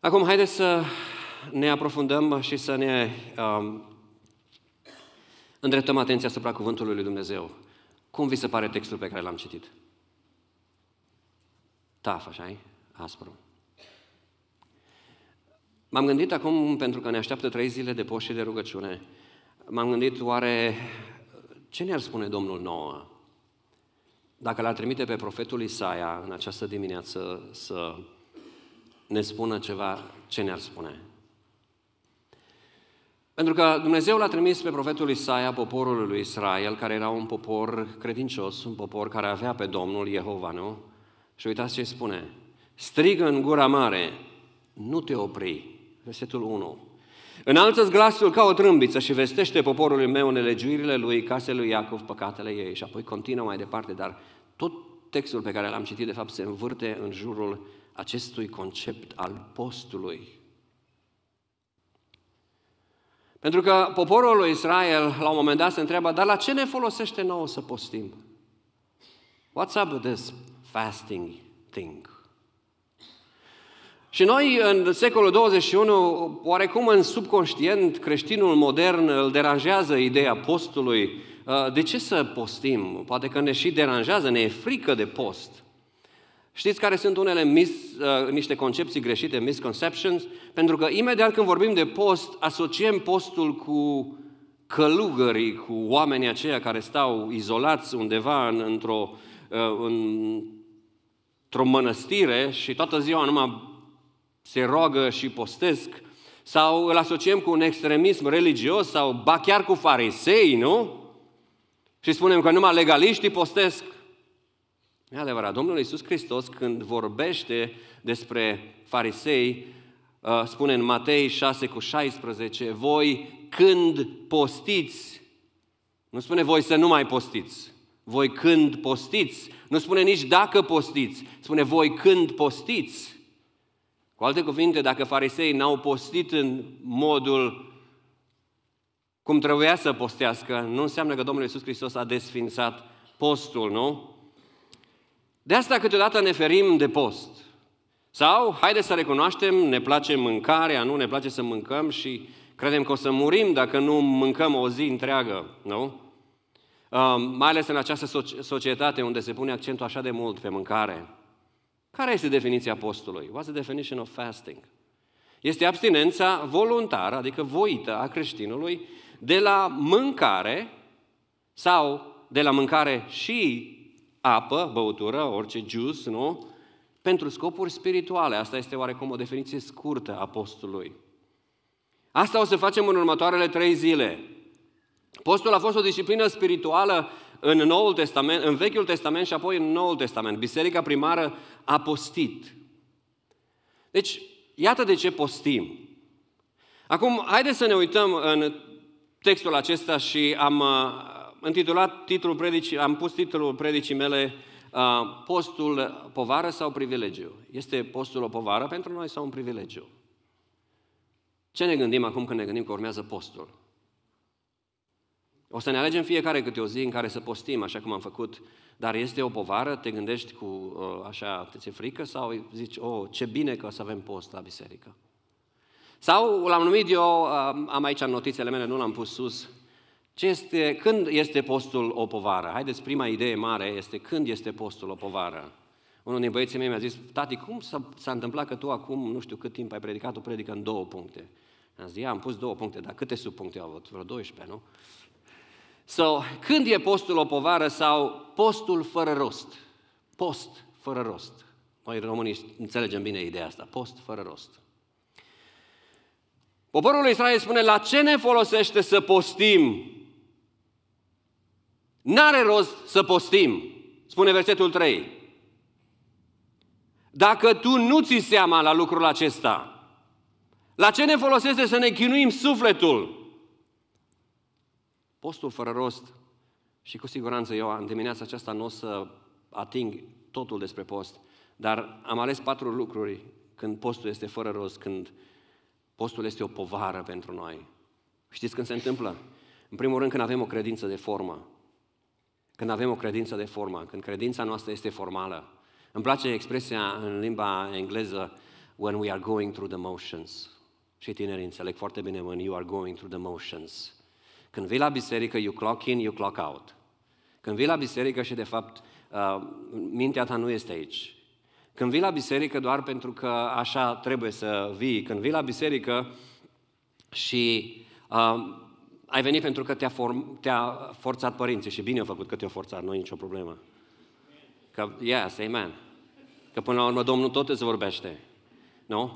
Acum, haideți să ne aprofundăm și să ne um, îndreptăm atenția asupra Cuvântului Lui Dumnezeu. Cum vi se pare textul pe care l-am citit? Taf, așa Aspru. M-am gândit acum, pentru că ne așteaptă trei zile de poști și de rugăciune, m-am gândit oare ce ne-ar spune Domnul nouă dacă l-ar trimite pe profetul Isaia în această dimineață să ne spună ceva, ce ne-ar spune? Pentru că Dumnezeu l-a trimis pe profetul Isaia, poporul lui Israel, care era un popor credincios, un popor care avea pe Domnul Jehova, nu? Și uitați ce spune. Strigă în gura mare, nu te opri. Versetul 1. Înalță-ți glasul ca o trâmbiță și vestește poporului meu nelegiuirile lui, casei lui Iacov, păcatele ei. Și apoi continuă mai departe, dar tot textul pe care l-am citit, de fapt, se învârte în jurul acestui concept al postului. Pentru că poporul lui Israel la un moment dat se întreabă, dar la ce ne folosește nouă să postim? What's up with this fasting thing? Și noi, în secolul 21, oarecum în subconștient, creștinul modern îl deranjează ideea postului. Uh, de ce să postim? Poate că ne și deranjează, ne e frică de post. Știți care sunt unele mis, uh, niște concepții greșite, misconceptions? Pentru că imediat când vorbim de post, asociem postul cu călugării, cu oamenii aceia care stau izolați undeva în, într-o, uh, în, într-o mănăstire și toată ziua numai se roagă și postesc, sau îl asociem cu un extremism religios, sau ba chiar cu farisei, nu? Și spunem că numai legaliștii postesc, E adevărat, Domnul Iisus Hristos când vorbește despre farisei, uh, spune în Matei 6 cu 16, voi când postiți, nu spune voi să nu mai postiți, voi când postiți, nu spune nici dacă postiți, spune voi când postiți. Cu alte cuvinte, dacă farisei n-au postit în modul cum trebuia să postească, nu înseamnă că Domnul Iisus Hristos a desfințat postul, nu? De asta câteodată ne ferim de post. Sau, haide să recunoaștem, ne place mâncarea, nu? Ne place să mâncăm și credem că o să murim dacă nu mâncăm o zi întreagă, nu? Uh, mai ales în această societate unde se pune accentul așa de mult pe mâncare. Care este definiția postului? What's the definition of fasting? Este abstinența voluntară, adică voită a creștinului, de la mâncare sau de la mâncare și apă, băutură, orice jus, nu? Pentru scopuri spirituale. Asta este oarecum o definiție scurtă a postului. Asta o să facem în următoarele trei zile. Postul a fost o disciplină spirituală în, Noul Testament, în Vechiul Testament și apoi în Noul Testament. Biserica primară a postit. Deci, iată de ce postim. Acum, haideți să ne uităm în textul acesta și am, uh, intitulat titlul predicii, am pus titlul predicii mele uh, Postul povară sau privilegiu? Este postul o povară pentru noi sau un privilegiu? Ce ne gândim acum când ne gândim că urmează postul? O să ne alegem fiecare câte o zi în care să postim, așa cum am făcut, dar este o povară? Te gândești cu uh, așa, te ți frică sau zici, oh, ce bine că o să avem post la biserică? Sau l-am numit eu, uh, am aici în notițele mele, nu l-am pus sus, ce este, când este postul o povară? Haideți, prima idee mare este când este postul o povară. Unul din băieții mei mi-a zis, tati, cum s-a, s-a întâmplat că tu acum, nu știu cât timp ai predicat, o predică în două puncte? Am zis, am pus două puncte, dar câte subpuncte au avut? Vreo 12, nu? So, când e postul o povară sau postul fără rost? Post fără rost. Noi românii înțelegem bine ideea asta, post fără rost. Poporul Israel spune, la ce ne folosește să postim N-are rost să postim, spune versetul 3. Dacă tu nu ți seama la lucrul acesta, la ce ne folosește să ne chinuim sufletul? Postul fără rost, și cu siguranță eu în dimineața aceasta nu o să ating totul despre post, dar am ales patru lucruri când postul este fără rost, când postul este o povară pentru noi. Știți când se întâmplă? În primul rând când avem o credință de formă când avem o credință de formă, când credința noastră este formală. Îmi place expresia în limba engleză, when we are going through the motions. Și tinerii înțeleg foarte bine when you are going through the motions. Când vii la biserică, you clock in, you clock out. Când vii la biserică și de fapt uh, mintea ta nu este aici. Când vii la biserică doar pentru că așa trebuie să vii. Când vii la biserică și uh, ai venit pentru că te-a, form, te-a forțat părinții și bine au făcut că te-au forțat, nu e nicio problemă. Că, yes, amen. Că până la urmă Domnul tot îți vorbește. Nu?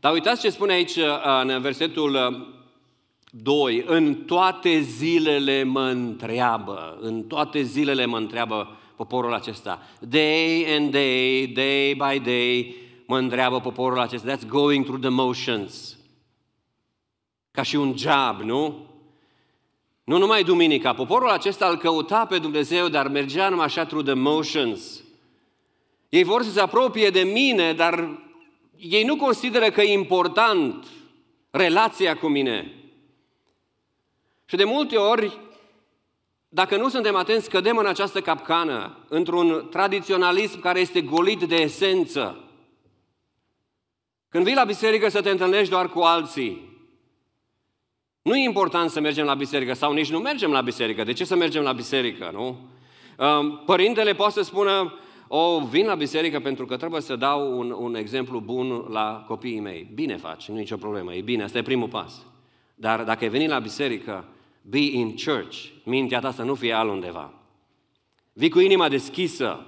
Dar uitați ce spune aici uh, în versetul 2. Uh, în toate zilele mă întreabă, în toate zilele mă întreabă poporul acesta. Day and day, day by day, mă întreabă poporul acesta. That's going through the motions. Ca și un job, nu? Nu numai duminica, poporul acesta îl căuta pe Dumnezeu, dar mergea numai așa through the motions. Ei vor să se apropie de mine, dar ei nu consideră că e important relația cu mine. Și de multe ori, dacă nu suntem atenți, cădem în această capcană, într-un tradiționalism care este golit de esență. Când vii la biserică să te întâlnești doar cu alții, nu e important să mergem la biserică sau nici nu mergem la biserică. De ce să mergem la biserică, nu? Um, părintele poate să spună, o, vin la biserică pentru că trebuie să dau un, un exemplu bun la copiii mei. Bine faci, nu e nicio problemă, e bine, asta e primul pas. Dar dacă ai venit la biserică, be in church, mintea ta să nu fie altundeva. Vii cu inima deschisă,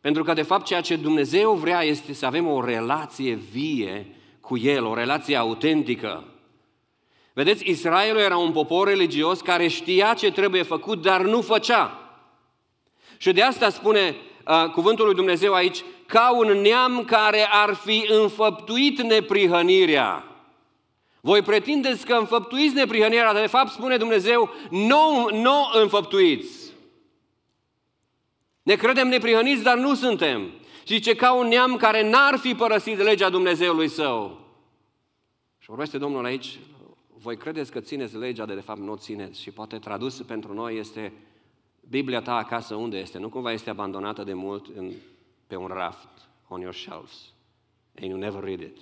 pentru că de fapt ceea ce Dumnezeu vrea este să avem o relație vie cu El, o relație autentică. Vedeți, Israelul era un popor religios care știa ce trebuie făcut, dar nu făcea. Și de asta spune uh, cuvântul lui Dumnezeu aici, ca un neam care ar fi înfăptuit neprihănirea. Voi pretindeți că înfăptuiți neprihănirea, dar de fapt spune Dumnezeu, nu, nu înfăptuiți. Ne credem neprihăniți, dar nu suntem. Și zice, ca un neam care n-ar fi părăsit legea Dumnezeului său. Și vorbește Domnul aici voi credeți că țineți legea, de de fapt nu o țineți. Și poate tradus pentru noi este Biblia ta acasă unde este? Nu cumva este abandonată de mult în, pe un raft, on your shelves. And you never read it.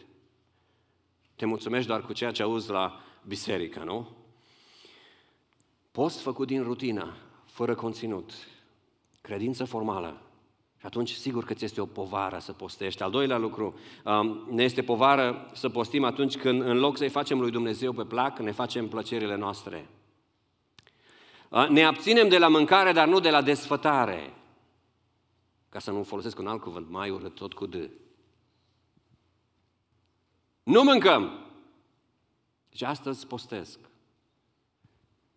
Te mulțumești doar cu ceea ce auzi la biserică, nu? Post făcut din rutină, fără conținut, credință formală, și atunci, sigur că ți este o povară să postești. Al doilea lucru, um, ne este povară să postim atunci când, în loc să-i facem lui Dumnezeu pe plac, ne facem plăcerile noastre. Uh, ne abținem de la mâncare, dar nu de la desfătare. Ca să nu folosesc un alt cuvânt, mai urât, tot cu D. Nu mâncăm! Deci astăzi postesc.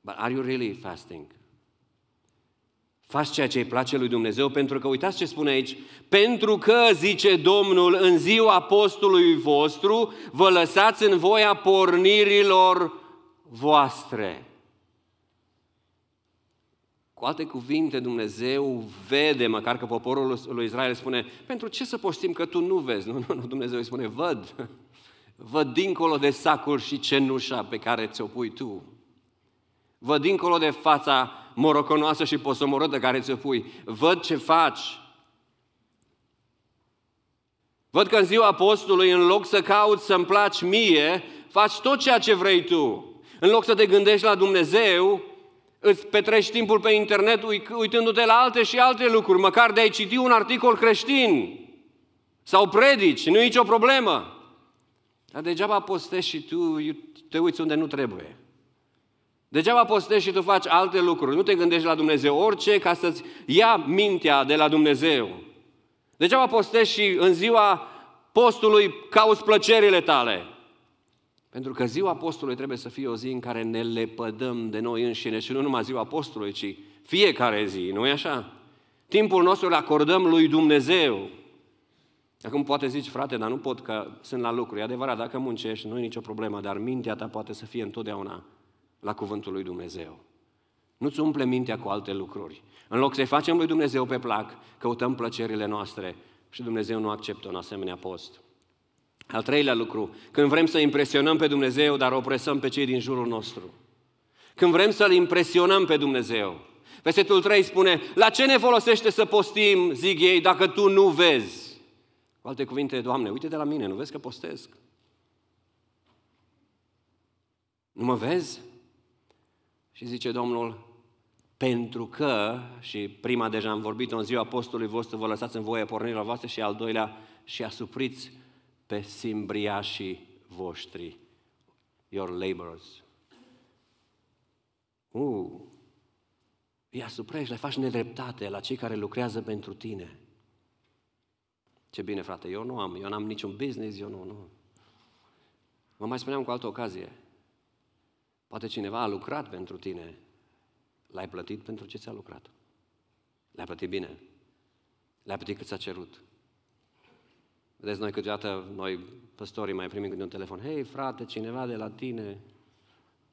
But are you really fasting? Faci ceea ce îi place lui Dumnezeu, pentru că uitați ce spune aici. Pentru că, zice Domnul, în ziua apostolului vostru, vă lăsați în voia pornirilor voastre. Cu alte cuvinte, Dumnezeu vede, măcar că poporul lui Israel spune, pentru ce să poștim că tu nu vezi? Nu, nu, nu Dumnezeu îi spune, văd. Văd dincolo de sacul și cenușa pe care ți-o pui tu. Văd dincolo de fața moroconoasă și posomorâtă care ți-o pui. Văd ce faci. Văd că în ziua apostolului, în loc să cauți să-mi placi mie, faci tot ceea ce vrei tu. În loc să te gândești la Dumnezeu, îți petrești timpul pe internet uitându-te la alte și alte lucruri, măcar de a citi un articol creștin sau predici, nu e nicio problemă. Dar degeaba postești și tu te uiți unde nu trebuie. Degeaba postești și tu faci alte lucruri. Nu te gândești la Dumnezeu. Orice ca să-ți ia mintea de la Dumnezeu. Degeaba postești și în ziua postului cauți plăcerile tale. Pentru că ziua postului trebuie să fie o zi în care ne lepădăm de noi înșine și nu numai ziua postului, ci fiecare zi, nu e așa? Timpul nostru îl acordăm lui Dumnezeu. Acum poate zici, frate, dar nu pot că sunt la lucru. E adevărat, dacă muncești, nu e nicio problemă, dar mintea ta poate să fie întotdeauna la cuvântul lui Dumnezeu. Nu-ți umple mintea cu alte lucruri. În loc să-i facem lui Dumnezeu pe plac, căutăm plăcerile noastre și Dumnezeu nu acceptă un asemenea post. Al treilea lucru, când vrem să impresionăm pe Dumnezeu, dar opresăm pe cei din jurul nostru. Când vrem să-L impresionăm pe Dumnezeu. Versetul 3 spune, la ce ne folosește să postim, zic ei, dacă tu nu vezi? Cu alte cuvinte, Doamne, uite de la mine, nu vezi că postesc? Nu mă vezi? Și zice Domnul, pentru că, și prima deja am vorbit în ziua apostolului vostru, vă lăsați în voie pornirea voastră și al doilea, și asupriți pe simbriașii voștri, your laborers. Uh, îi asuprești, le faci nedreptate la cei care lucrează pentru tine. Ce bine, frate, eu nu am, eu n-am niciun business, eu nu, nu. Mă mai spuneam cu altă ocazie, Poate cineva a lucrat pentru tine. L-ai plătit pentru ce ți-a lucrat. L-ai plătit bine. L-ai plătit cât ți-a cerut. Vedeți, noi câteodată, noi păstorii mai primim când un telefon. Hei, frate, cineva de la tine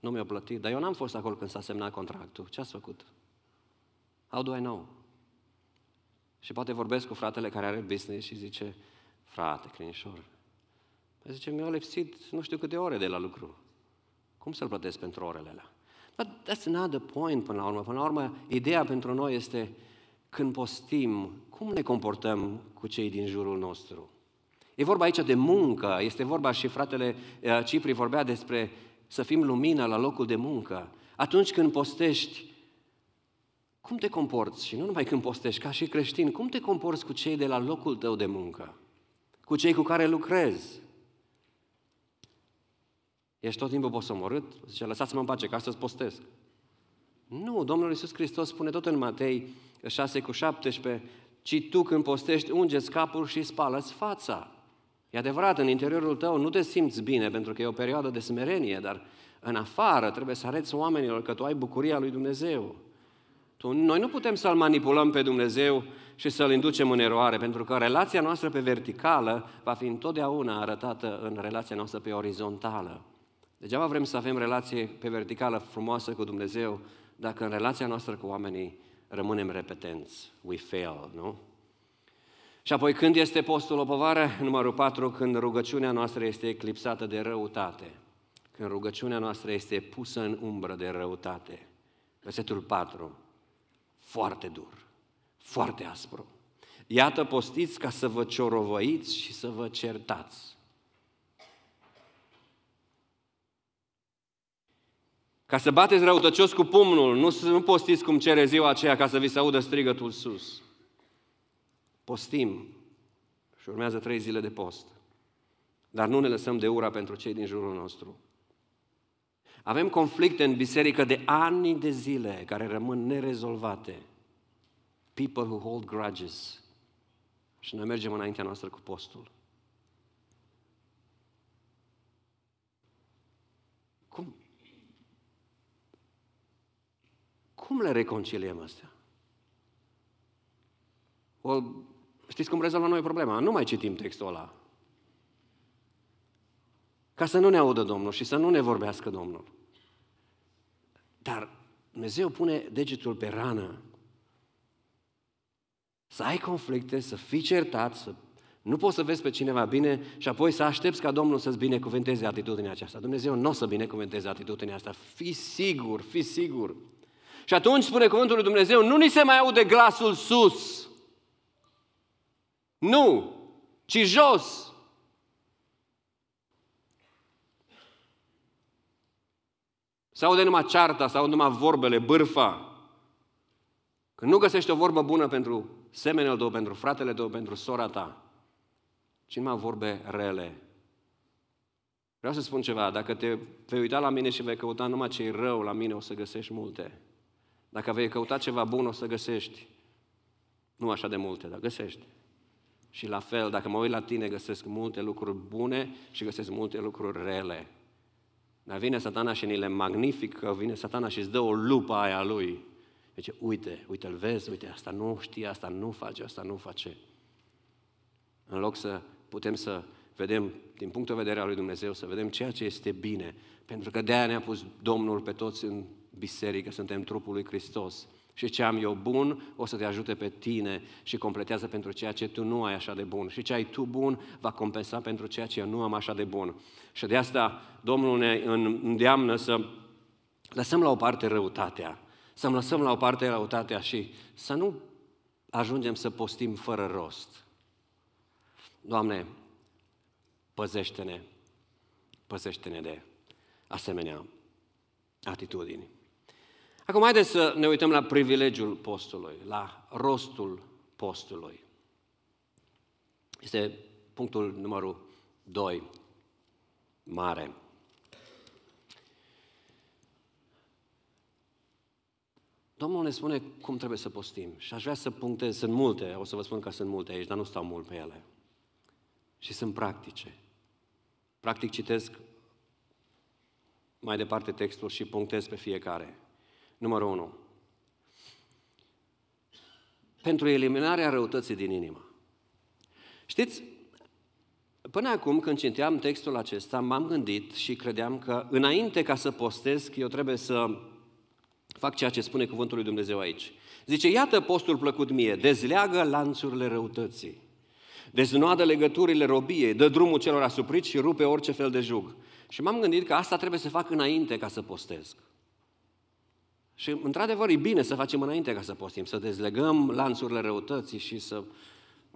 nu mi-a plătit. Dar eu n-am fost acolo când s-a semnat contractul. Ce ați făcut? How do I know? Și poate vorbesc cu fratele care are business și zice, frate, crinișor, păi zice, mi-au lipsit nu știu câte ore de la lucru. Cum să-l plătesc pentru orele alea? But that's another point până la urmă. Până la urmă, ideea pentru noi este când postim, cum ne comportăm cu cei din jurul nostru. E vorba aici de muncă, este vorba și fratele eh, Cipri vorbea despre să fim lumină la locul de muncă. Atunci când postești, cum te comporți? Și nu numai când postești, ca și creștin, cum te comporți cu cei de la locul tău de muncă? Cu cei cu care lucrezi? Ești tot timpul posomorât? Zice, lăsați-mă în pace, că astăzi postez. Nu, Domnul Iisus Hristos spune tot în Matei 6 cu 17, ci tu când postești, ungeți capul și spală-ți fața. E adevărat, în interiorul tău nu te simți bine, pentru că e o perioadă de smerenie, dar în afară trebuie să arăți oamenilor că tu ai bucuria lui Dumnezeu. Tu, noi nu putem să-L manipulăm pe Dumnezeu și să-L inducem în eroare, pentru că relația noastră pe verticală va fi întotdeauna arătată în relația noastră pe orizontală. Degeaba vrem să avem relație pe verticală frumoasă cu Dumnezeu dacă în relația noastră cu oamenii rămânem repetenți. We fail, nu? Și apoi când este postul o povară? Numărul 4, când rugăciunea noastră este eclipsată de răutate. Când rugăciunea noastră este pusă în umbră de răutate. Versetul 4, foarte dur, foarte aspru. Iată postiți ca să vă ciorovăiți și să vă certați. Ca să bateți răutăcios cu pumnul, nu, nu postiți cum cere ziua aceea ca să vi se audă strigătul sus. Postim și urmează trei zile de post. Dar nu ne lăsăm de ura pentru cei din jurul nostru. Avem conflicte în biserică de ani de zile care rămân nerezolvate. People who hold grudges. Și noi mergem înaintea noastră cu postul. Cum le reconciliem astea? O, știți cum rezolvăm noi problema? Nu mai citim textul ăla. Ca să nu ne audă Domnul și să nu ne vorbească Domnul. Dar Dumnezeu pune degetul pe rană. Să ai conflicte, să fii certat, să nu poți să vezi pe cineva bine și apoi să aștepți ca Domnul să-ți binecuvânteze atitudinea aceasta. Dumnezeu nu o să binecuvânteze atitudinea asta. Fii sigur, fii sigur. Și atunci, spune cuvântul lui Dumnezeu, nu ni se mai aude glasul sus. Nu, ci jos. Se aude numai cearta, se aude numai vorbele, bârfa. Când nu găsești o vorbă bună pentru semenul tău, pentru fratele tău, pentru sora ta, ci numai vorbe rele. Vreau să spun ceva, dacă te vei uita la mine și vei căuta numai ce e rău la mine, o să găsești multe. Dacă vei căuta ceva bun, o să găsești. Nu așa de multe, dar găsești. Și la fel, dacă mă uit la tine, găsesc multe lucruri bune și găsesc multe lucruri rele. Dar vine satana și ni le magnifică, vine satana și îți dă o lupă aia lui. Deci, uite, uite, îl vezi, uite, asta nu știe, asta nu face, asta nu face. În loc să putem să vedem, din punctul de vedere al lui Dumnezeu, să vedem ceea ce este bine. Pentru că de-aia ne-a pus Domnul pe toți în biserică, suntem trupul lui Hristos. Și ce am eu bun o să te ajute pe tine și completează pentru ceea ce tu nu ai așa de bun. Și ce ai tu bun va compensa pentru ceea ce eu nu am așa de bun. Și de asta Domnul ne îndeamnă să lăsăm la o parte răutatea, să lăsăm la o parte răutatea și să nu ajungem să postim fără rost. Doamne, păzește-ne, păzește-ne de asemenea atitudini. Acum haideți să ne uităm la privilegiul postului, la rostul postului. Este punctul numărul 2, mare. Domnul ne spune cum trebuie să postim și aș vrea să punctez, sunt multe, o să vă spun că sunt multe aici, dar nu stau mult pe ele. Și sunt practice. Practic citesc mai departe textul și punctez pe fiecare. Numărul 1. Pentru eliminarea răutății din inimă. Știți, până acum când citeam textul acesta, m-am gândit și credeam că înainte ca să postez, eu trebuie să fac ceea ce spune cuvântul lui Dumnezeu aici. Zice, iată postul plăcut mie, dezleagă lanțurile răutății. Deznoadă legăturile robiei, dă drumul celor asupriți și rupe orice fel de jug. Și m-am gândit că asta trebuie să fac înainte ca să postez. Și, într-adevăr, e bine să facem înainte ca să postim, să dezlegăm lanțurile răutății și să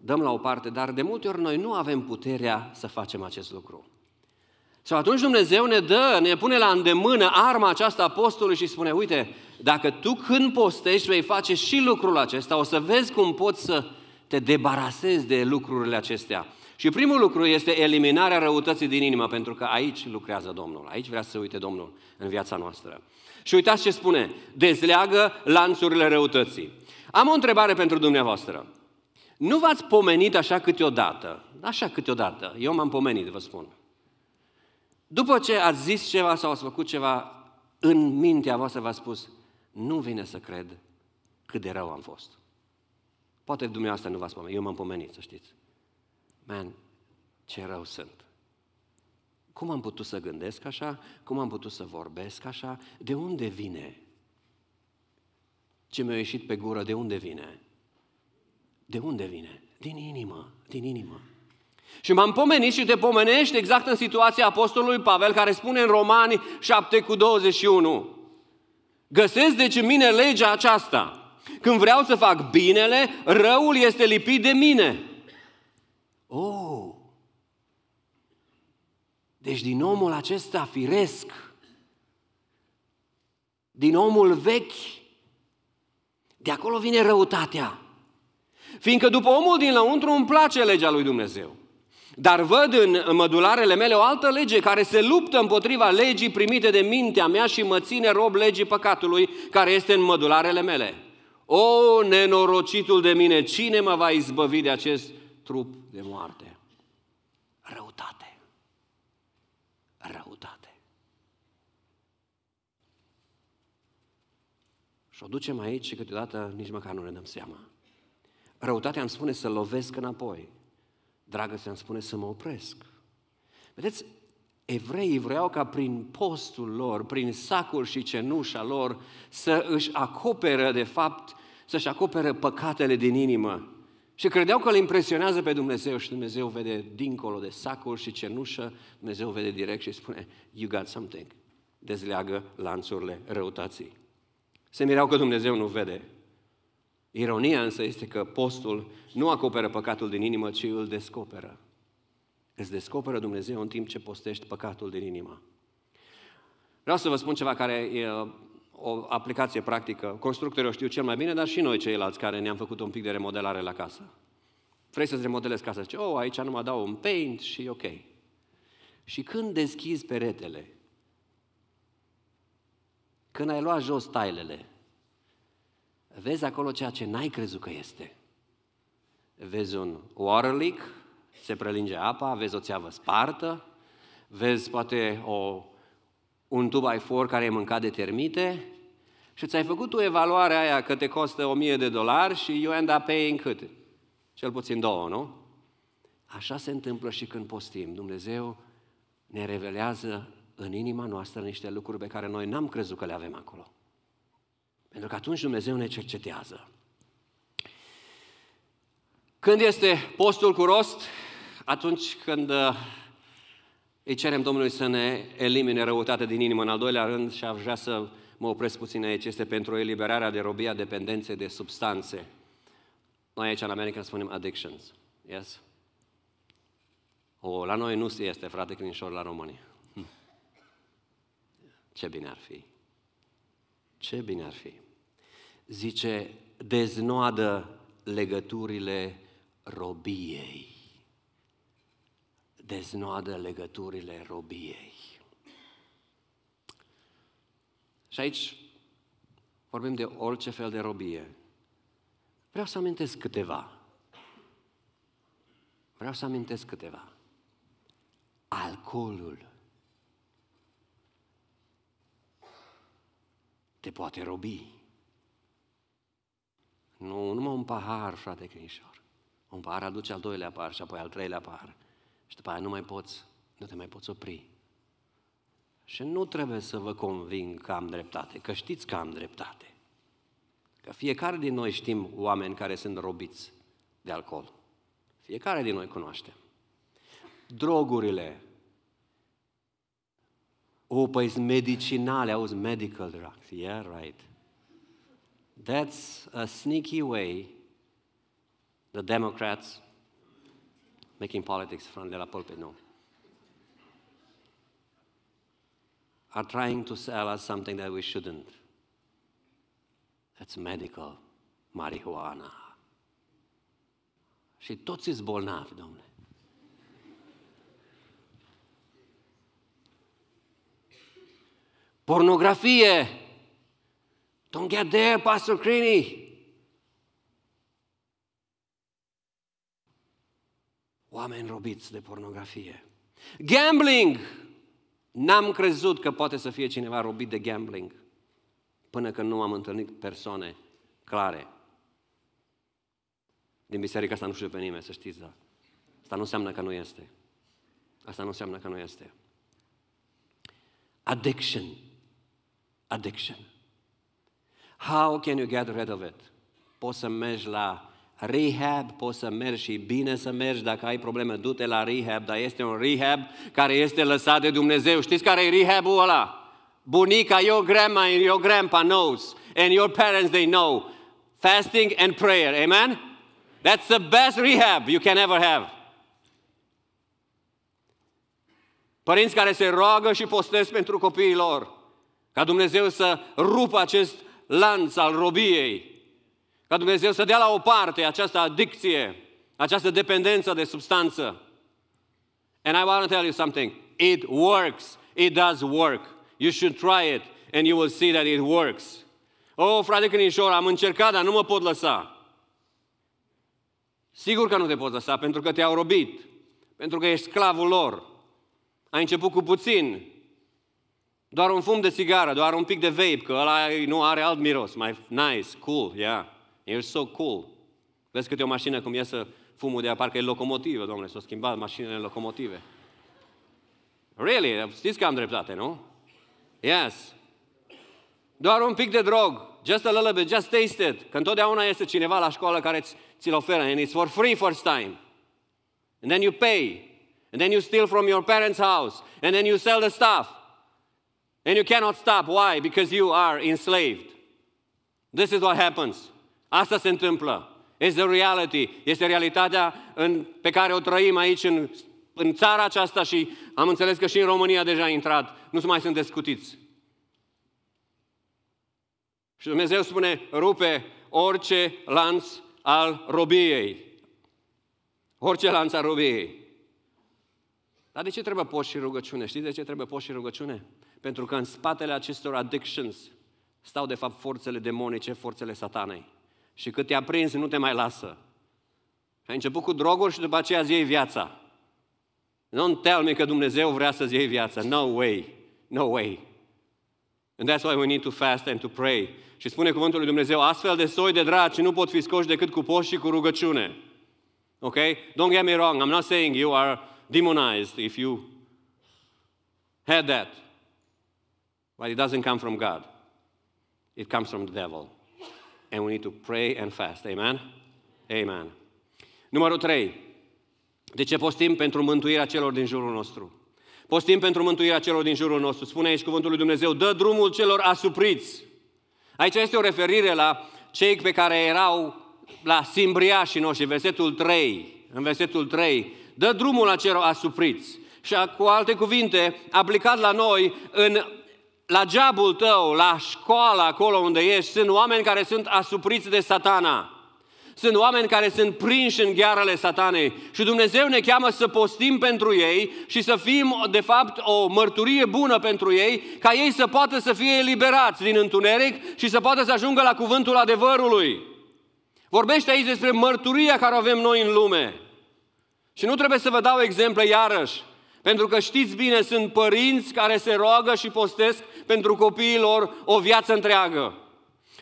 dăm la o parte, dar de multe ori noi nu avem puterea să facem acest lucru. Sau atunci Dumnezeu ne dă, ne pune la îndemână arma aceasta apostolului și spune, uite, dacă tu când postești vei face și lucrul acesta, o să vezi cum poți să te debarasezi de lucrurile acestea. Și primul lucru este eliminarea răutății din inimă, pentru că aici lucrează Domnul, aici vrea să se uite Domnul în viața noastră. Și uitați ce spune, dezleagă lanțurile răutății. Am o întrebare pentru dumneavoastră. Nu v-ați pomenit așa câteodată, așa câteodată, eu m-am pomenit, vă spun. După ce ați zis ceva sau ați făcut ceva, în mintea voastră v ați spus, nu vine să cred cât de rău am fost. Poate dumneavoastră nu v-ați pomenit, eu m-am pomenit, să știți. Man, ce rău sunt. Cum am putut să gândesc așa? Cum am putut să vorbesc așa? De unde vine? Ce mi-a ieșit pe gură, de unde vine? De unde vine? Din inimă, din inimă. Și m-am pomenit și te pomenești exact în situația Apostolului Pavel, care spune în Romani 7 cu 21. Găsesc deci în mine legea aceasta. Când vreau să fac binele, răul este lipit de mine. Oh! Deci din omul acesta firesc, din omul vechi, de acolo vine răutatea. Fiindcă după omul din lăuntru îmi place legea lui Dumnezeu. Dar văd în mădularele mele o altă lege care se luptă împotriva legii primite de mintea mea și mă ține rob legii păcatului care este în mădularele mele. O, nenorocitul de mine, cine mă va izbăvi de acest trup de moarte? Și o ducem aici și câteodată nici măcar nu ne dăm seama. Răutatea îmi spune să lovesc înapoi. Dragostea îmi spune să mă opresc. Vedeți, evreii vreau ca prin postul lor, prin sacul și cenușa lor, să își acoperă, de fapt, să-și acoperă păcatele din inimă. Și credeau că îl impresionează pe Dumnezeu și Dumnezeu vede dincolo de sacul și cenușă, Dumnezeu vede direct și spune, you got something. Dezleagă lanțurile răutății. Se mirau că Dumnezeu nu vede. Ironia însă este că postul nu acoperă păcatul din inimă, ci îl descoperă. Îți descoperă Dumnezeu în timp ce postești păcatul din inimă. Vreau să vă spun ceva care e uh, o aplicație practică. Constructorii o știu cel mai bine, dar și noi ceilalți care ne-am făcut un pic de remodelare la casă. Vrei să-ți remodelezi casa, Zice, oh, aici nu mă dau un paint și ok. Și când deschizi peretele când ai luat jos tailele, vezi acolo ceea ce n-ai crezut că este. Vezi un water leak, se prelinge apa, vezi o țeavă spartă, vezi poate o, un tub ai for care e mâncat de termite și ți-ai făcut o evaluare aia că te costă 1000 de dolari și you end up paying cât? Cel puțin două, nu? Așa se întâmplă și când postim. Dumnezeu ne revelează în inima noastră niște lucruri pe care noi n-am crezut că le avem acolo. Pentru că atunci Dumnezeu ne cercetează. Când este postul cu rost? Atunci când uh, îi cerem Domnului să ne elimine răutatea din inimă. În al doilea rând, și aș vrea să mă opresc puțin aici, este pentru eliberarea de robia dependenței de substanțe. Noi aici în America spunem addictions. Yes? O, la noi nu se este, frate Crinșor, la România. Ce bine ar fi! Ce bine ar fi! Zice, deznoadă legăturile robiei. Deznoadă legăturile robiei. Și aici vorbim de orice fel de robie. Vreau să amintesc câteva. Vreau să amintesc câteva. Alcoolul te poate robi. Nu numai un pahar, frate Crișor. Un pahar aduce al doilea pahar și apoi al treilea pahar. Și după aia nu mai poți, nu te mai poți opri. Și nu trebuie să vă conving că am dreptate, că știți că am dreptate. Că fiecare din noi știm oameni care sunt robiți de alcool. Fiecare din noi cunoaște. Drogurile Oh, but it's medicinale. I was medical drugs. Yeah, right. That's a sneaky way the Democrats making politics from the la pulpit, no. Are trying to sell us something that we shouldn't. That's medical marijuana. Și toți sunt bolnavi, domnule. Pornografie. Don't get there, Pastor Crini. Oameni robiți de pornografie. Gambling. N-am crezut că poate să fie cineva robit de gambling până când nu am întâlnit persoane clare. Din biserica asta nu știu pe nimeni, să știți, da. Asta nu înseamnă că nu este. Asta nu înseamnă că nu este. Addiction addiction. How can you get rid of it? Poți să mergi la rehab, poți să mergi și bine să mergi, dacă ai probleme, du-te la rehab, dar este un rehab care este lăsat de Dumnezeu. Știți care e rehabul ăla? Bunica, your grandma and your grandpa knows, and your parents they know. Fasting and prayer, amen? That's the best rehab you can ever have. Părinți care se roagă și postez pentru copiii lor. Ca Dumnezeu să rupă acest lanț al robiei. Ca Dumnezeu să dea la o parte această adicție, această dependență de substanță. And I want to tell you something. It works. It does work. You should try it and you will see that it works. Oh, frate Cănișor, am încercat, dar nu mă pot lăsa. Sigur că nu te poți lăsa, pentru că te-au robit. Pentru că ești sclavul lor. Ai început cu puțin, doar un fum de țigară, doar un pic de vape, că ăla nu are alt miros. Mai nice, cool, yeah. You're so cool. Vezi câte o mașină cum iasă fumul de aia, parcă e locomotivă, domnule, s-au schimbat mașinile în locomotive. Really, știți că am dreptate, nu? Yes. Doar un pic de drog, just a little bit, just taste it. Că întotdeauna este cineva la școală care ți-l oferă, and it's for free first time. And then you pay. And then you steal from your parents' house. And then you sell the stuff. And you cannot stop. Why? Because you are enslaved. This is what happens. Asta se întâmplă. It's the reality. Este realitatea în, pe care o trăim aici în, în țara aceasta și am înțeles că și în România deja a intrat. Nu mai sunt descutiți. Și Dumnezeu spune, rupe orice lanț al robiei. Orice lanț al robiei. Dar de ce trebuie poși și rugăciune? Știți de ce trebuie poși și rugăciune? Pentru că în spatele acestor addictions stau de fapt forțele demonice, forțele satanei. Și cât te-a prins, nu te mai lasă. ai început cu droguri și după aceea îți iei viața. Don't tell me că Dumnezeu vrea să-ți iei viața. No way. No way. And that's why we need to fast and to pray. Și spune cuvântul lui Dumnezeu, astfel de soi de draci nu pot fi scoși decât cu post și cu rugăciune. Ok? Don't get me wrong, I'm not saying you are demonized if you had that. But it doesn't come from God, it comes from the devil. And we need to pray and fast. Amen? Amen. Numărul 3. De ce postim? Pentru mântuirea celor din jurul nostru. Postim pentru mântuirea celor din jurul nostru. Spune aici cuvântul lui Dumnezeu, dă drumul celor asupriți. Aici este o referire la cei pe care erau la simbriașii noștri, versetul 3, în versetul 3, dă drumul la celor asupriți. Și cu alte cuvinte, aplicat la noi, în la geabul tău, la școală, acolo unde ești, sunt oameni care sunt asupriți de satana. Sunt oameni care sunt prinși în ghearele satanei și Dumnezeu ne cheamă să postim pentru ei și să fim, de fapt, o mărturie bună pentru ei, ca ei să poată să fie eliberați din întuneric și să poată să ajungă la cuvântul adevărului. Vorbește aici despre mărturia care o avem noi în lume. Și nu trebuie să vă dau exemple iarăși. Pentru că știți bine, sunt părinți care se roagă și postesc pentru copiilor o viață întreagă.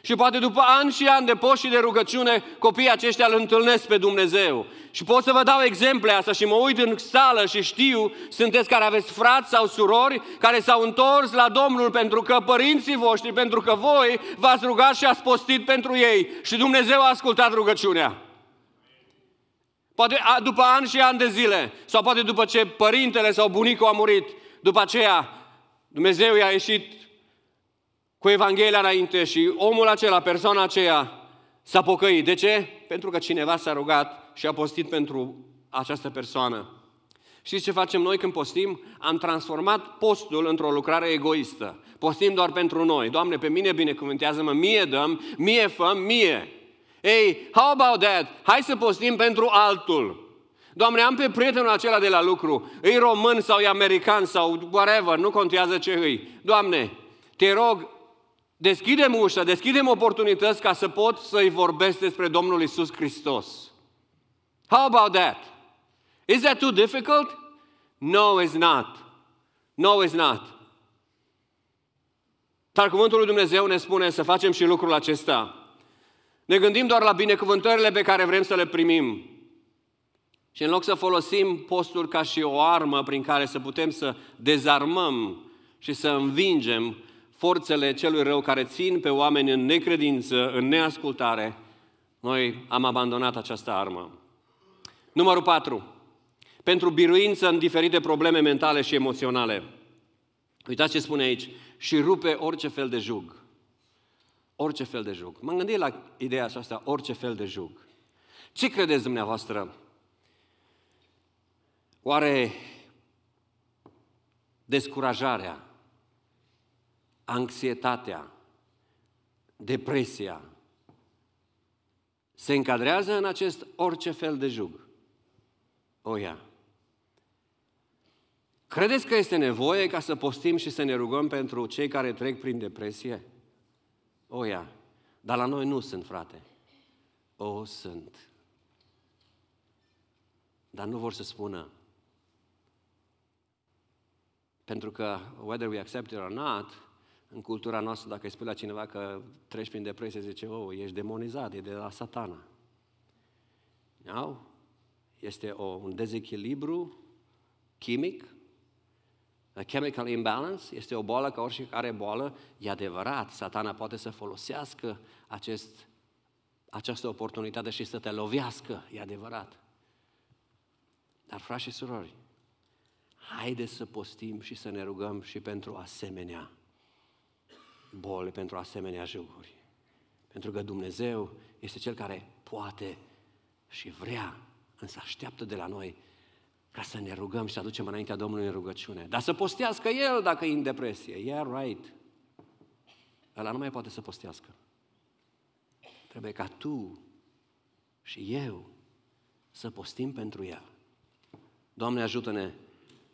Și poate după ani și ani de post și de rugăciune, copiii aceștia îl întâlnesc pe Dumnezeu. Și pot să vă dau exemple asta și mă uit în sală și știu, sunteți care aveți frați sau surori care s-au întors la Domnul pentru că părinții voștri, pentru că voi v-ați rugat și ați postit pentru ei. Și Dumnezeu a ascultat rugăciunea. Poate după ani și ani de zile, sau poate după ce părintele sau bunicul a murit, după aceea Dumnezeu i-a ieșit cu Evanghelia înainte și omul acela, persoana aceea, s-a pocăit. De ce? Pentru că cineva s-a rugat și a postit pentru această persoană. Știți ce facem noi când postim? Am transformat postul într-o lucrare egoistă. Postim doar pentru noi. Doamne, pe mine binecuvântează-mă, mie dăm, mie făm, mie. Ei, how about that? Hai să postim pentru altul. Doamne, am pe prietenul acela de la lucru. E român sau e american sau whatever, nu contează ce îi. Doamne, te rog, deschidem ușa, deschidem oportunități ca să pot să-i vorbesc despre Domnul Isus Hristos. How about that? Is that too difficult? No, it's not. No, it's not. Dar cuvântul lui Dumnezeu ne spune să facem și lucrul acesta. Ne gândim doar la binecuvântările pe care vrem să le primim. Și în loc să folosim postul ca și o armă prin care să putem să dezarmăm și să învingem forțele celui rău care țin pe oameni în necredință, în neascultare, noi am abandonat această armă. Numărul 4. Pentru biruință în diferite probleme mentale și emoționale. Uitați ce spune aici. Și rupe orice fel de jug orice fel de jug. M-am gândit la ideea aceasta, orice fel de jug. Ce credeți dumneavoastră? Oare descurajarea, anxietatea, depresia se încadrează în acest orice fel de jug? O ia. Credeți că este nevoie ca să postim și să ne rugăm pentru cei care trec prin depresie? O ia. Dar la noi nu sunt, frate. O sunt. Dar nu vor să spună. Pentru că, whether we accept it or not, în cultura noastră, dacă îi spui la cineva că treci prin depresie, zice, oh, ești demonizat, e de la satana. Nu? Este o, un dezechilibru chimic a chemical imbalance este o boală ca care boală, e adevărat, satana poate să folosească acest, această oportunitate și să te lovească, e adevărat. Dar, frați și surori, haideți să postim și să ne rugăm și pentru asemenea boli, pentru asemenea juguri. Pentru că Dumnezeu este Cel care poate și vrea, însă așteaptă de la noi ca să ne rugăm și să aducem înaintea Domnului în rugăciune. Dar să postească el dacă e în depresie. Yeah, right. Ăla nu mai poate să postească. Trebuie ca tu și eu să postim pentru el. Doamne, ajută-ne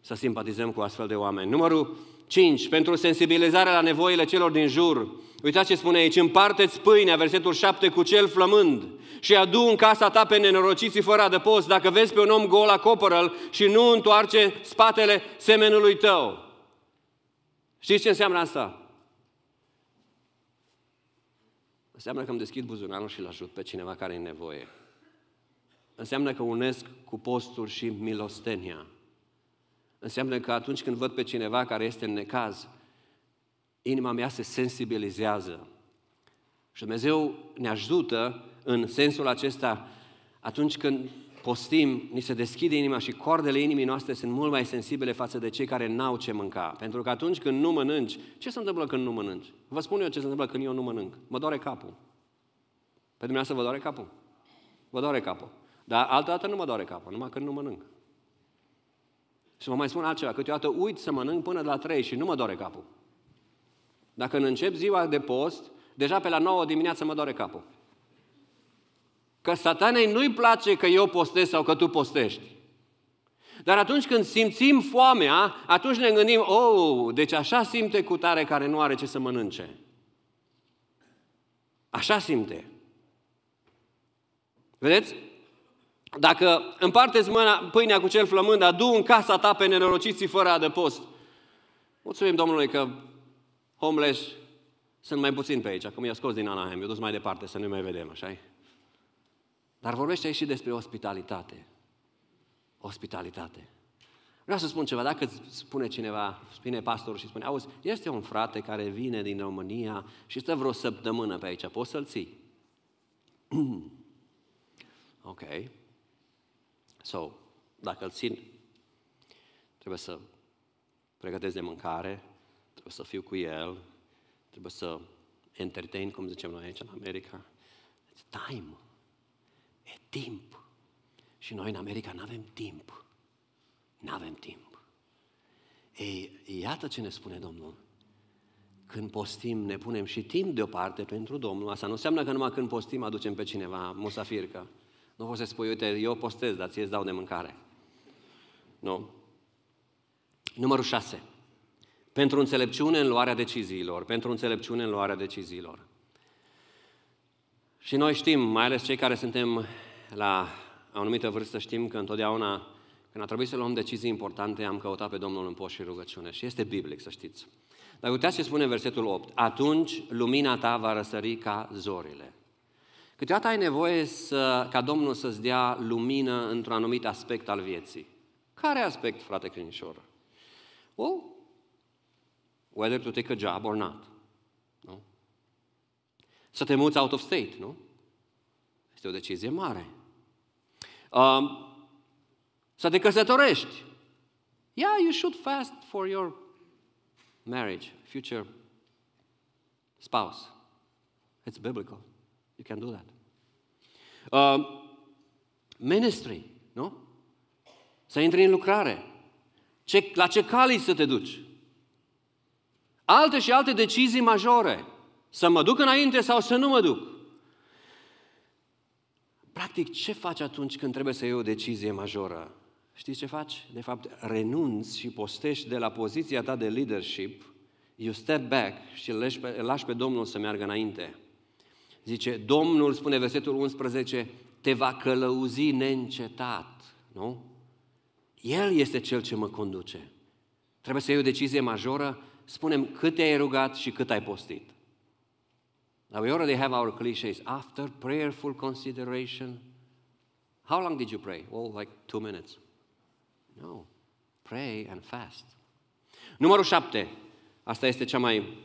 să simpatizăm cu astfel de oameni. Numărul 5. Pentru sensibilizarea la nevoile celor din jur. Uitați ce spune aici, Împarte-ți pâinea, versetul 7, cu cel flămând și adu în casa ta pe nenorociții fără adăpost. Dacă vezi pe un om gol, acoperă-l și nu întoarce spatele semenului tău. Știți ce înseamnă asta? Înseamnă că îmi deschid buzunarul și îl ajut pe cineva care e în nevoie. Înseamnă că unesc cu postul și milostenia. Înseamnă că atunci când văd pe cineva care este în necaz, inima mea se sensibilizează. Și Dumnezeu ne ajută în sensul acesta atunci când postim, ni se deschide inima și cordele inimii noastre sunt mult mai sensibile față de cei care n-au ce mânca. Pentru că atunci când nu mănânci, ce se întâmplă când nu mănânci? Vă spun eu ce se întâmplă când eu nu mănânc. Mă doare capul. Pe dumneavoastră vă doare capul? Vă doare capul. Dar altă dată nu mă doare capul, numai când nu mănânc. Și vă mai spun altceva, câteodată uit să mănânc până la 3 și nu mă doare capul. Dacă încep ziua de post, deja pe la 9 dimineața mă doare capul. Că satanei nu-i place că eu postez sau că tu postești. Dar atunci când simțim foamea, atunci ne gândim, oh, deci așa simte cu tare care nu are ce să mănânce. Așa simte. Vedeți? Dacă împarteți mâna, pâinea cu cel flămând, adu în casa ta pe nenorociții fără adăpost. Mulțumim Domnului că homeless sunt mai puțin pe aici, acum i-a scos din Anaheim, i-a dus mai departe să nu mai vedem, așa -i? Dar vorbește aici și despre ospitalitate. Ospitalitate. Vreau să spun ceva, dacă îți spune cineva, spune pastorul și spune, auzi, este un frate care vine din România și stă vreo săptămână pe aici, poți să-l ții? ok sau dacă îl țin, trebuie să pregătesc de mâncare, trebuie să fiu cu el, trebuie să entertain, cum zicem noi aici în America. It's time. E timp. Și noi în America nu avem timp. Nu avem timp. Ei, iată ce ne spune Domnul. Când postim, ne punem și timp deoparte pentru Domnul. Asta nu înseamnă că numai când postim aducem pe cineva, musafircă. Nu poți să spui, uite, eu postez, dar ție îți dau de mâncare. Nu? Numărul 6. Pentru înțelepciune în luarea deciziilor. Pentru înțelepciune în luarea deciziilor. Și noi știm, mai ales cei care suntem la o anumită vârstă, știm că întotdeauna când a trebuit să luăm decizii importante, am căutat pe Domnul în post și rugăciune. Și este biblic, să știți. Dar uitați ce spune versetul 8. Atunci lumina ta va răsări ca zorile. Câteodată ai nevoie să, ca Domnul să-ți dea lumină într-un anumit aspect al vieții. Care aspect, frate crinișor? Well, whether to take a job or not. Nu? Să te muți out of state, nu? Este o decizie mare. Um, să te căsătorești. Yeah, you should fast for your marriage, future spouse. It's biblical. You can do that. Uh, ministry, nu? Să intri în lucrare. Ce, la ce cali să te duci? Alte și alte decizii majore. Să mă duc înainte sau să nu mă duc. Practic, ce faci atunci când trebuie să iei o decizie majoră? Știi ce faci? De fapt, renunți și postești de la poziția ta de leadership, you step back și lași pe, lași pe Domnul să meargă înainte. Zice, Domnul, spune versetul 11, te va călăuzi neîncetat, nu? El este cel ce mă conduce. Trebuie să iei o decizie majoră, spunem cât te-ai rugat și cât ai postit. Now we already have our cliches. After prayerful consideration, how long did you pray? Well, like two minutes. No. Pray and fast. Numărul șapte. Asta este cea mai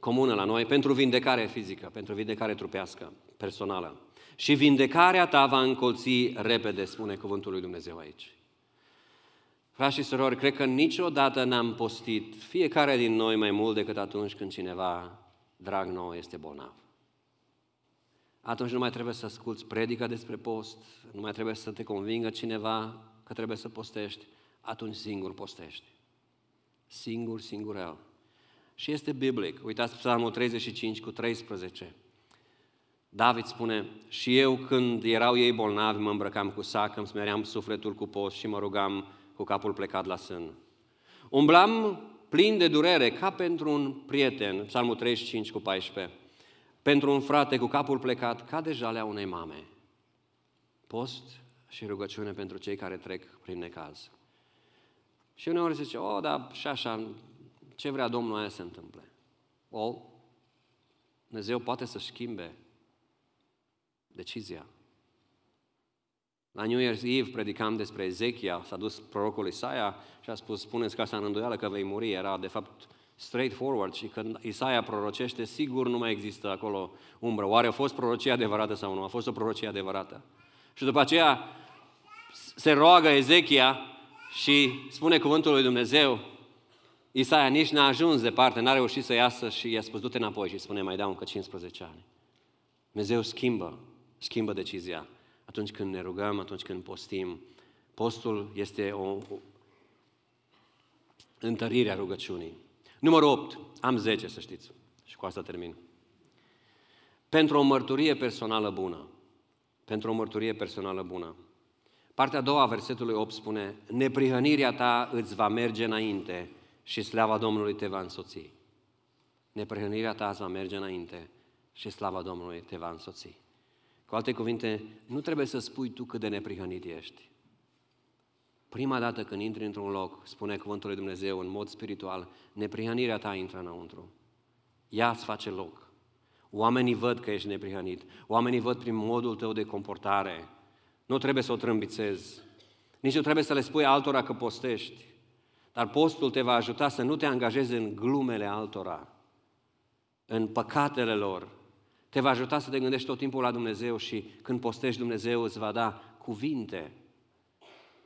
comună la noi pentru vindecare fizică, pentru vindecare trupească, personală. Și vindecarea ta va încolți repede, spune cuvântul lui Dumnezeu aici. Frați și surori, cred că niciodată n-am postit fiecare din noi mai mult decât atunci când cineva drag nou este bolnav. Atunci nu mai trebuie să asculți predica despre post, nu mai trebuie să te convingă cineva că trebuie să postești, atunci singur postești. Singur, singurel. Și este biblic. Uitați Psalmul 35 cu 13. David spune, și eu când erau ei bolnavi, mă îmbrăcam cu sac, îmi smeream sufletul cu post și mă rugam cu capul plecat la sân. Umblam plin de durere, ca pentru un prieten, Psalmul 35 cu 14, pentru un frate cu capul plecat, ca de jalea unei mame. Post și rugăciune pentru cei care trec prin necaz. Și uneori se zice, o, oh, dar și așa, ce vrea Domnul aia se întâmple. O, Dumnezeu poate să schimbe decizia. La New Year's Eve predicam despre Ezechia, s-a dus prorocul Isaia și a spus, spuneți ca să în îndoială că vei muri, era de fapt straightforward și când Isaia prorocește, sigur nu mai există acolo umbră. Oare a fost prorocie adevărată sau nu? A fost o prorocie adevărată. Și după aceea se roagă Ezechia și spune cuvântul lui Dumnezeu, Isaia nici n-a ajuns departe, n-a reușit să iasă și i-a spus, du-te înapoi și spune, mai dau încă 15 ani. Dumnezeu schimbă, schimbă decizia atunci când ne rugăm, atunci când postim. Postul este o, o întărire a rugăciunii. Numărul 8, am 10 să știți și cu asta termin. Pentru o mărturie personală bună, pentru o mărturie personală bună. Partea a doua a versetului 8 spune, neprihănirea ta îți va merge înainte și slava Domnului te va însoți. Neprehănirea ta îți va merge înainte și slava Domnului te va însoți. Cu alte cuvinte, nu trebuie să spui tu cât de neprihănit ești. Prima dată când intri într-un loc, spune cuvântul lui Dumnezeu în mod spiritual, neprihănirea ta intră înăuntru. Ea îți face loc. Oamenii văd că ești neprihănit. Oamenii văd prin modul tău de comportare. Nu trebuie să o trâmbițezi. Nici nu trebuie să le spui altora că postești. Dar postul te va ajuta să nu te angajezi în glumele altora, în păcatele lor. Te va ajuta să te gândești tot timpul la Dumnezeu și când postești Dumnezeu îți va da cuvinte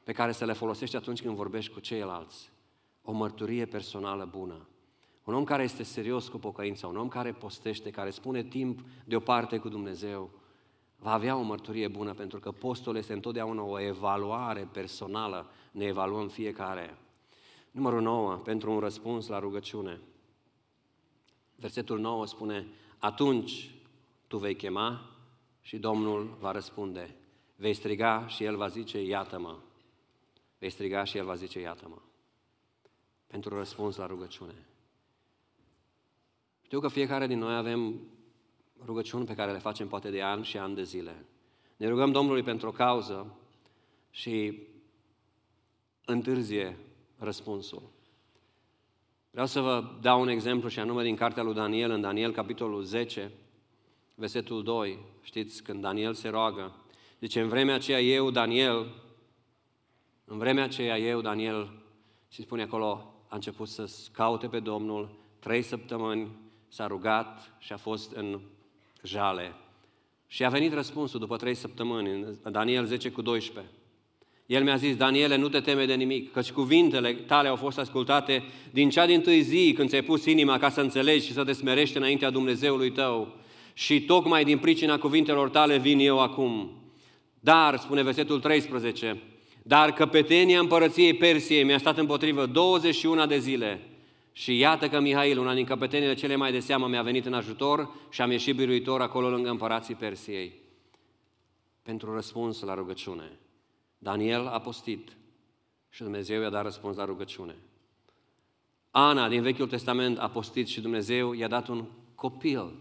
pe care să le folosești atunci când vorbești cu ceilalți. O mărturie personală bună. Un om care este serios cu pocăința, un om care postește, care spune timp deoparte cu Dumnezeu, va avea o mărturie bună, pentru că postul este întotdeauna o evaluare personală. Ne evaluăm fiecare. Numărul 9, pentru un răspuns la rugăciune. Versetul 9 spune, atunci tu vei chema și Domnul va răspunde. Vei striga și El va zice, iată-mă. Vei striga și El va zice, iată-mă. Pentru răspuns la rugăciune. Știu că fiecare din noi avem rugăciuni pe care le facem poate de ani și ani de zile. Ne rugăm Domnului pentru o cauză și întârzie răspunsul. Vreau să vă dau un exemplu și anume din cartea lui Daniel, în Daniel capitolul 10, versetul 2. Știți, când Daniel se roagă, zice, în vremea aceea eu, Daniel, în vremea aceea eu, Daniel, și spune acolo, a început să caute pe Domnul, trei săptămâni s-a rugat și a fost în jale. Și a venit răspunsul după trei săptămâni, în Daniel 10 cu 12. El mi-a zis, Daniele, nu te teme de nimic, căci cuvintele tale au fost ascultate din cea din tâi zi când ți-ai pus inima ca să înțelegi și să te smerești înaintea Dumnezeului tău. Și tocmai din pricina cuvintelor tale vin eu acum. Dar, spune versetul 13, dar căpetenia împărăției Persiei mi-a stat împotrivă 21 de zile. Și iată că Mihail, una din căpetenile cele mai de seamă, mi-a venit în ajutor și am ieșit biruitor acolo lângă împărații Persiei. Pentru răspuns la rugăciune. Daniel a postit și Dumnezeu i-a dat răspuns la rugăciune. Ana din Vechiul Testament a postit și Dumnezeu i-a dat un copil.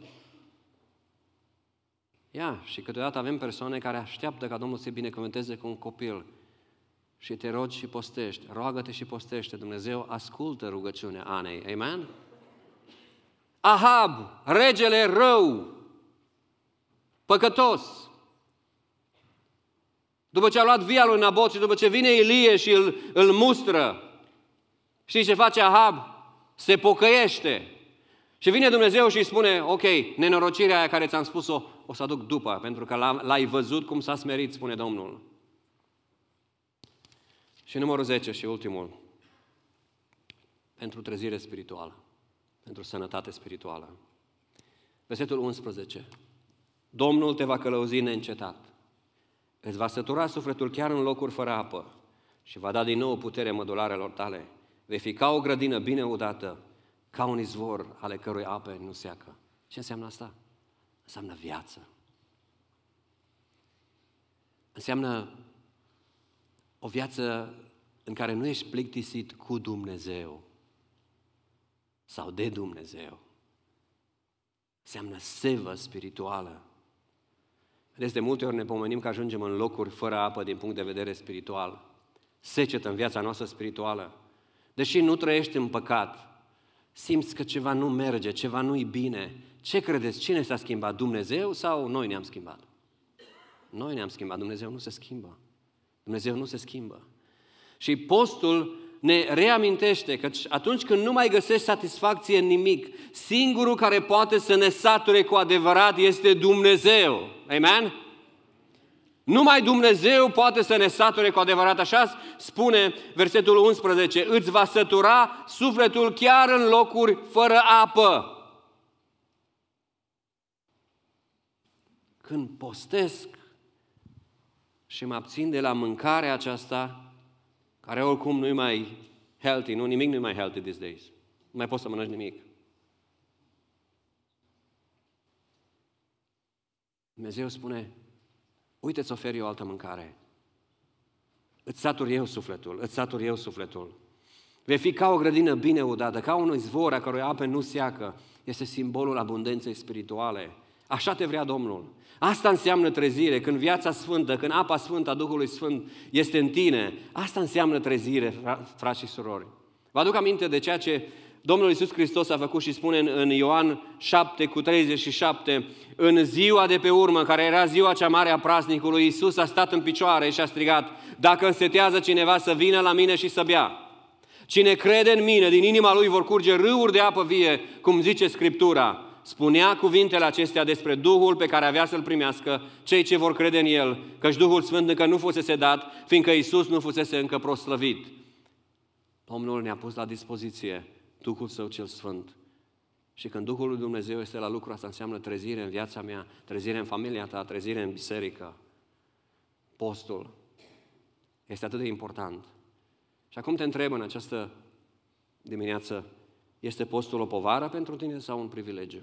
Ia, și câteodată avem persoane care așteaptă ca Domnul să-i binecuvânteze cu un copil. Și te rogi și postești, roagă-te și postește. Dumnezeu ascultă rugăciunea Anei. Amen? Ahab, regele rău, păcătos, după ce a luat via lui Nabot și după ce vine Ilie și îl, îl mustră, știi ce face Ahab? Se pocăiește. Și vine Dumnezeu și îi spune, ok, nenorocirea aia care ți-am spus-o, o să aduc după, pentru că l-ai văzut cum s-a smerit, spune Domnul. Și numărul 10 și ultimul, pentru trezire spirituală, pentru sănătate spirituală. Versetul 11. Domnul te va călăuzi neîncetat. Îți va sătura sufletul chiar în locuri fără apă și va da din nou putere mădularelor tale. Vei fi ca o grădină bine udată, ca un izvor ale cărui ape nu seacă. Ce înseamnă asta? Înseamnă viață. Înseamnă o viață în care nu ești plictisit cu Dumnezeu sau de Dumnezeu. Înseamnă sevă spirituală Vedeți, de multe ori ne pomenim că ajungem în locuri fără apă din punct de vedere spiritual. Secetă în viața noastră spirituală. Deși nu trăiești în păcat, simți că ceva nu merge, ceva nu-i bine. Ce credeți? Cine s-a schimbat? Dumnezeu sau noi ne-am schimbat? Noi ne-am schimbat, Dumnezeu nu se schimbă. Dumnezeu nu se schimbă. Și postul ne reamintește că atunci când nu mai găsești satisfacție în nimic, singurul care poate să ne sature cu adevărat este Dumnezeu. Amen? Numai Dumnezeu poate să ne sature cu adevărat. Așa spune versetul 11. Îți va sătura sufletul chiar în locuri fără apă. Când postesc și mă abțin de la mâncarea aceasta, care oricum nu-i mai healthy, nu, nimic nu-i mai healthy these days. Nu mai poți să mănânci nimic. Dumnezeu spune, uite îți ofer eu altă mâncare. Îți satur eu sufletul, îți satur eu sufletul. Vei fi ca o grădină bine udată, ca un izvor a cărui ape nu seacă. Este simbolul abundenței spirituale. Așa te vrea Domnul. Asta înseamnă trezire, când viața sfântă, când apa sfântă a Duhului Sfânt este în tine. Asta înseamnă trezire, frați și surori. Vă aduc aminte de ceea ce Domnul Iisus Hristos a făcut și spune în Ioan 7 cu 37, în ziua de pe urmă, care era ziua cea mare a praznicului, Iisus a stat în picioare și a strigat, dacă însetează cineva să vină la mine și să bea. Cine crede în mine, din inima lui vor curge râuri de apă vie, cum zice Scriptura spunea cuvintele acestea despre Duhul pe care avea să-l primească cei ce vor crede în el, căci Duhul Sfânt încă nu fusese dat, fiindcă Isus nu fusese încă proslăvit. Domnul ne-a pus la dispoziție Duhul Său cel Sfânt. Și când Duhul lui Dumnezeu este la lucru, asta înseamnă trezire în viața mea, trezire în familia ta, trezire în biserică. Postul este atât de important. Și acum te întreb în această dimineață, este postul o povară pentru tine sau un privilegiu?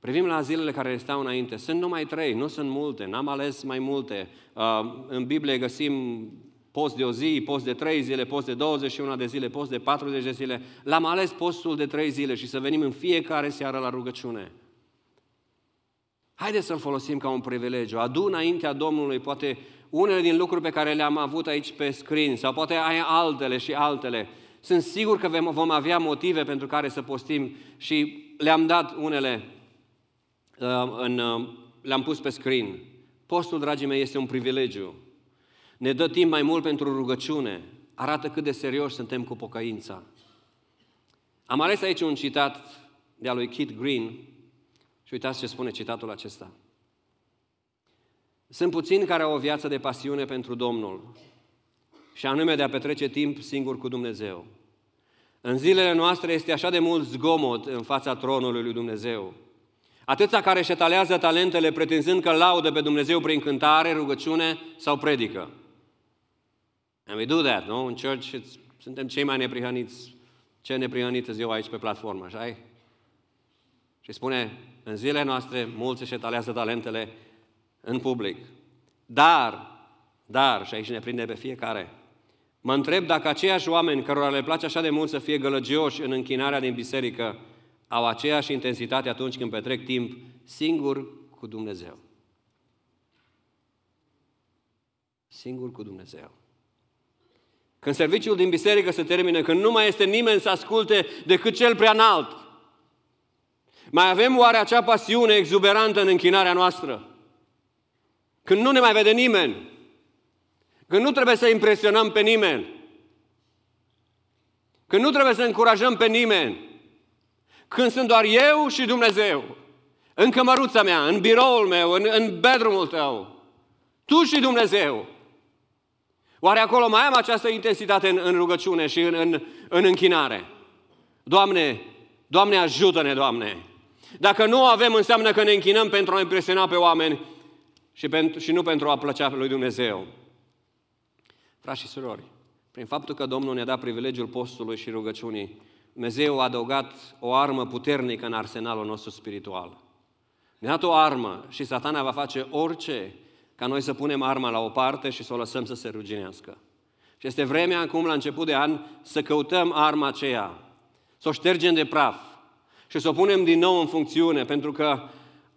Privim la zilele care le stau înainte. Sunt numai trei, nu sunt multe, n-am ales mai multe. Uh, în Biblie găsim post de o zi, post de trei zile, post de 21 de zile, post de 40 de zile. L-am ales postul de trei zile și să venim în fiecare seară la rugăciune. Haideți să-l folosim ca un privilegiu. Adu înaintea Domnului poate unele din lucruri pe care le-am avut aici pe screen sau poate ai altele și altele. Sunt sigur că vom avea motive pentru care să postim și le-am dat unele, uh, în, uh, le-am pus pe screen. Postul, dragii mei, este un privilegiu. Ne dă timp mai mult pentru rugăciune. Arată cât de serios suntem cu pocăința. Am ales aici un citat de-a lui Kit Green și uitați ce spune citatul acesta. Sunt puțini care au o viață de pasiune pentru Domnul, și anume de a petrece timp singur cu Dumnezeu. În zilele noastre este așa de mult zgomot în fața tronului lui Dumnezeu. Atâția care șetalează talentele pretinzând că laudă pe Dumnezeu prin cântare, rugăciune sau predică. And we do that, nu? No? În church suntem cei mai neprihăniți, ce neprihăniți ziua aici pe platformă, așa -i? Și spune, în zilele noastre mulți își etalează talentele în public. Dar, dar, și aici ne prinde pe fiecare, Mă întreb dacă aceiași oameni cărora le place așa de mult să fie gălăgioși în închinarea din biserică, au aceeași intensitate atunci când petrec timp singur cu Dumnezeu. Singur cu Dumnezeu. Când serviciul din biserică se termină, când nu mai este nimeni să asculte decât cel prea înalt, mai avem oare acea pasiune exuberantă în închinarea noastră? Când nu ne mai vede nimeni, Că nu trebuie să impresionăm pe nimeni. Că nu trebuie să încurajăm pe nimeni. Când sunt doar eu și Dumnezeu. În cămăruța mea, în biroul meu, în, în bedroomul tău. Tu și Dumnezeu. Oare acolo mai am această intensitate în, în rugăciune și în, în, în închinare? Doamne, Doamne ajută-ne, Doamne! Dacă nu o avem, înseamnă că ne închinăm pentru a impresiona pe oameni și, pentru, și nu pentru a plăcea lui Dumnezeu. Frați și surori, prin faptul că Domnul ne-a dat privilegiul postului și rugăciunii, Dumnezeu a adăugat o armă puternică în arsenalul nostru spiritual. Ne-a dat o armă și satana va face orice ca noi să punem arma la o parte și să o lăsăm să se ruginească. Și este vremea acum, la început de an, să căutăm arma aceea, să o ștergem de praf și să o punem din nou în funcțiune, pentru că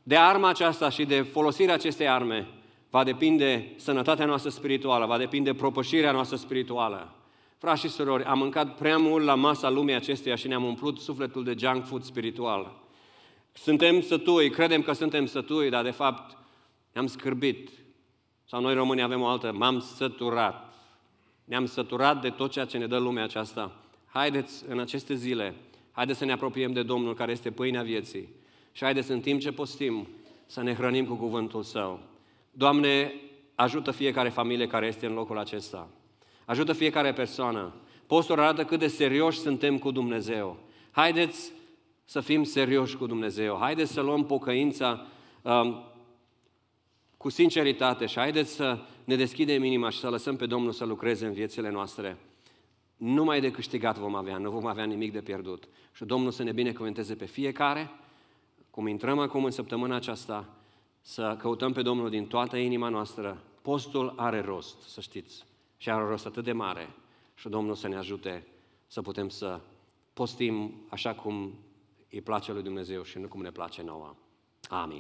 de arma aceasta și de folosirea acestei arme va depinde sănătatea noastră spirituală, va depinde propășirea noastră spirituală. Frați și surori, am mâncat prea mult la masa lumii acesteia și ne-am umplut sufletul de junk food spiritual. Suntem sătui, credem că suntem sătui, dar de fapt ne-am scârbit. Sau noi români avem o altă, m-am săturat. Ne-am săturat de tot ceea ce ne dă lumea aceasta. Haideți în aceste zile, haideți să ne apropiem de Domnul care este pâinea vieții și haideți în timp ce postim să ne hrănim cu cuvântul Său. Doamne, ajută fiecare familie care este în locul acesta. Ajută fiecare persoană. Postul arată cât de serioși suntem cu Dumnezeu. Haideți să fim serioși cu Dumnezeu. Haideți să luăm pocăința um, cu sinceritate și haideți să ne deschidem inima și să lăsăm pe Domnul să lucreze în viețile noastre. Numai de câștigat vom avea, nu vom avea nimic de pierdut. Și Domnul să ne binecuvânteze pe fiecare, cum intrăm acum în săptămâna aceasta, să căutăm pe Domnul din toată inima noastră. Postul are rost, să știți, și are rost atât de mare și Domnul să ne ajute să putem să postim așa cum îi place lui Dumnezeu și nu cum ne place nouă. Amin.